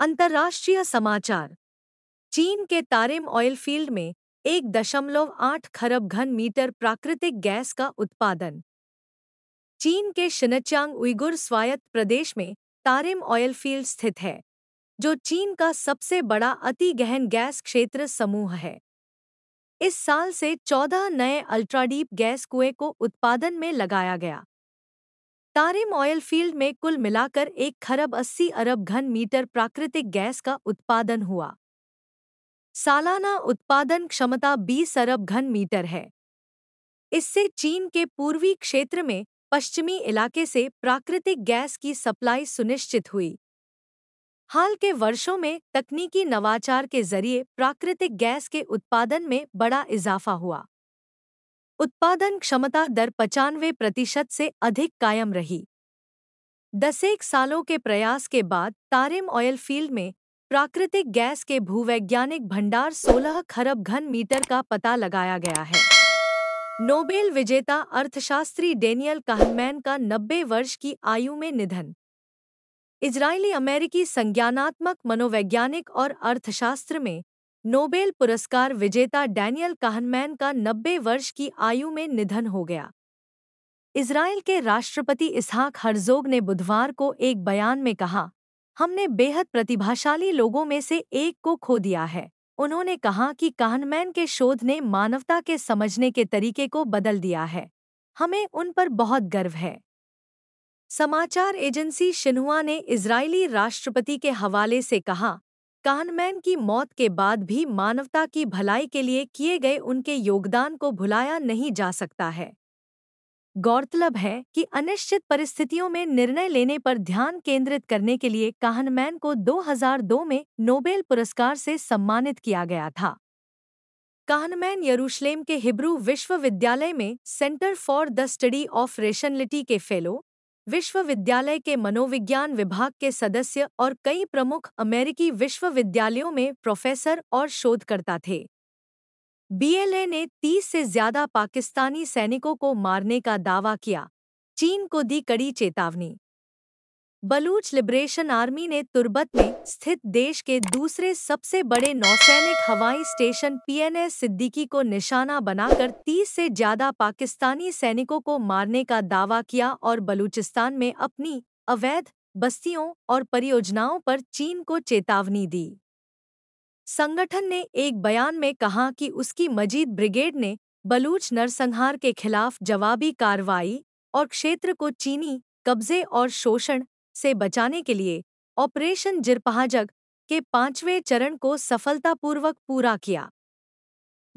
अंतर्राष्ट्रीय समाचार चीन के तारिम ऑयल फील्ड में एक दशमलव आठ खरब घन मीटर प्राकृतिक गैस का उत्पादन चीन के शिनचांग उइगुर स्वायत्त प्रदेश में तारिम ऑयल फील्ड स्थित है जो चीन का सबसे बड़ा अति गहन गैस क्षेत्र समूह है इस साल से 14 नए अल्ट्राडीप गैस कुएं को उत्पादन में लगाया गया तारिम ऑयल फील्ड में कुल मिलाकर एक खरब अस्सी अरब घन मीटर प्राकृतिक गैस का उत्पादन हुआ सालाना उत्पादन क्षमता 20 अरब घन मीटर है इससे चीन के पूर्वी क्षेत्र में पश्चिमी इलाके से प्राकृतिक गैस की सप्लाई सुनिश्चित हुई हाल के वर्षों में तकनीकी नवाचार के जरिए प्राकृतिक गैस के उत्पादन में बड़ा इजाफा हुआ उत्पादन क्षमता दर पचानवे प्रतिशत से अधिक कायम रही दसेक सालों के प्रयास के बाद तारिम ऑयल फील्ड में प्राकृतिक गैस के भूवैज्ञानिक भंडार 16 खरब घन मीटर का पता लगाया गया है नोबेल विजेता अर्थशास्त्री डेनियल कहनमैन का 90 वर्ष की आयु में निधन इजरायली अमेरिकी संज्ञानात्मक मनोवैज्ञानिक और अर्थशास्त्र में नोबेल पुरस्कार विजेता डैनियल काहनमैन का 90 वर्ष की आयु में निधन हो गया इसराइल के राष्ट्रपति इसहाक हरजोग ने बुधवार को एक बयान में कहा हमने बेहद प्रतिभाशाली लोगों में से एक को खो दिया है उन्होंने कहा कि काहनमैन के शोध ने मानवता के समझने के तरीके को बदल दिया है हमें उन पर बहुत गर्व है समाचार एजेंसी शिन्हुआ ने इसराइली राष्ट्रपति के हवाले से कहा कानमैन की मौत के बाद भी मानवता की भलाई के लिए किए गए उनके योगदान को भुलाया नहीं जा सकता है गौरतलब है कि अनिश्चित परिस्थितियों में निर्णय लेने पर ध्यान केंद्रित करने के लिए काहनमैन को 2002 में नोबेल पुरस्कार से सम्मानित किया गया था काहनमैन यरूशलेम के हिब्रू विश्वविद्यालय में centre for the study of rationality के फेलो विश्वविद्यालय के मनोविज्ञान विभाग के सदस्य और कई प्रमुख अमेरिकी विश्वविद्यालयों में प्रोफेसर और शोधकर्ता थे बीएलए ने 30 से ज्यादा पाकिस्तानी सैनिकों को मारने का दावा किया चीन को दी कड़ी चेतावनी बलूच लिबरेशन आर्मी ने तुर्बत में स्थित देश के दूसरे सबसे बड़े नौसैनिक हवाई स्टेशन पीएनएस सिद्दीकी को निशाना बनाकर 30 से ज्यादा पाकिस्तानी सैनिकों को मारने का दावा किया और बलूचिस्तान में अपनी अवैध बस्तियों और परियोजनाओं पर चीन को चेतावनी दी संगठन ने एक बयान में कहा कि उसकी मजीद ब्रिगेड ने बलूच नरसंहार के खिलाफ जवाबी कार्रवाई और क्षेत्र को चीनी कब्जे और शोषण से बचाने के लिए ऑपरेशन जिरपहाजग के पांचवें चरण को सफलतापूर्वक पूरा किया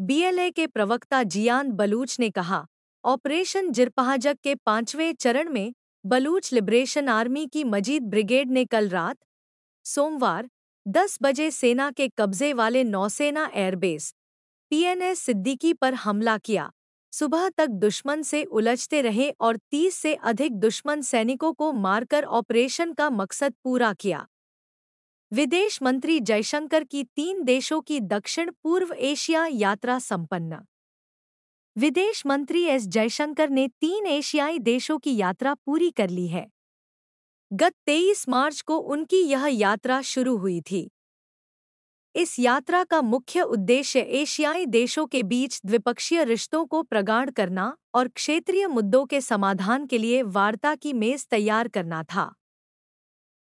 बीएलए के प्रवक्ता जियान बलूच ने कहा ऑपरेशन जिरपहाजग के पांचवें चरण में बलूच लिबरेशन आर्मी की मजीद ब्रिगेड ने कल रात सोमवार 10 बजे सेना के कब्जे वाले नौसेना एयरबेस पीएनएस सिद्दीकी पर हमला किया सुबह तक दुश्मन से उलझते रहे और 30 से अधिक दुश्मन सैनिकों को मारकर ऑपरेशन का मकसद पूरा किया विदेश मंत्री जयशंकर की तीन देशों की दक्षिण पूर्व एशिया यात्रा संपन्न विदेश मंत्री एस जयशंकर ने तीन एशियाई देशों की यात्रा पूरी कर ली है गत 23 मार्च को उनकी यह यात्रा शुरू हुई थी इस यात्रा का मुख्य उद्देश्य एशियाई देशों के बीच द्विपक्षीय रिश्तों को प्रगाढ़ करना और क्षेत्रीय मुद्दों के समाधान के लिए वार्ता की मेज तैयार करना था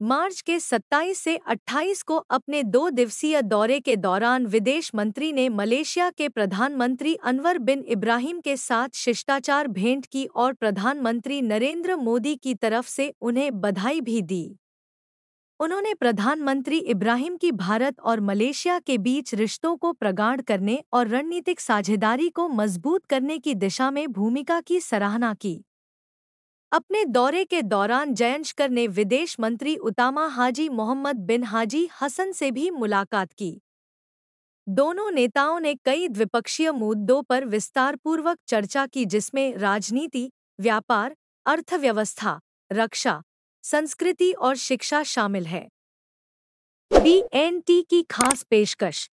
मार्च के 27 से 28 को अपने दो दिवसीय दौरे के दौरान विदेश मंत्री ने मलेशिया के प्रधानमंत्री अनवर बिन इब्राहिम के साथ शिष्टाचार भेंट की और प्रधानमंत्री नरेंद्र मोदी की तरफ से उन्हें बधाई भी दी उन्होंने प्रधानमंत्री इब्राहिम की भारत और मलेशिया के बीच रिश्तों को प्रगाढ़ करने और रणनीतिक साझेदारी को मजबूत करने की दिशा में भूमिका की सराहना की अपने दौरे के दौरान जयंशकर ने विदेश मंत्री उतामा हाजी मोहम्मद बिन हाजी हसन से भी मुलाकात की दोनों नेताओं ने कई द्विपक्षीय मुद्दों पर विस्तारपूर्वक चर्चा की जिसमें राजनीति व्यापार अर्थव्यवस्था रक्षा संस्कृति और शिक्षा शामिल है बी एन टी की खास पेशकश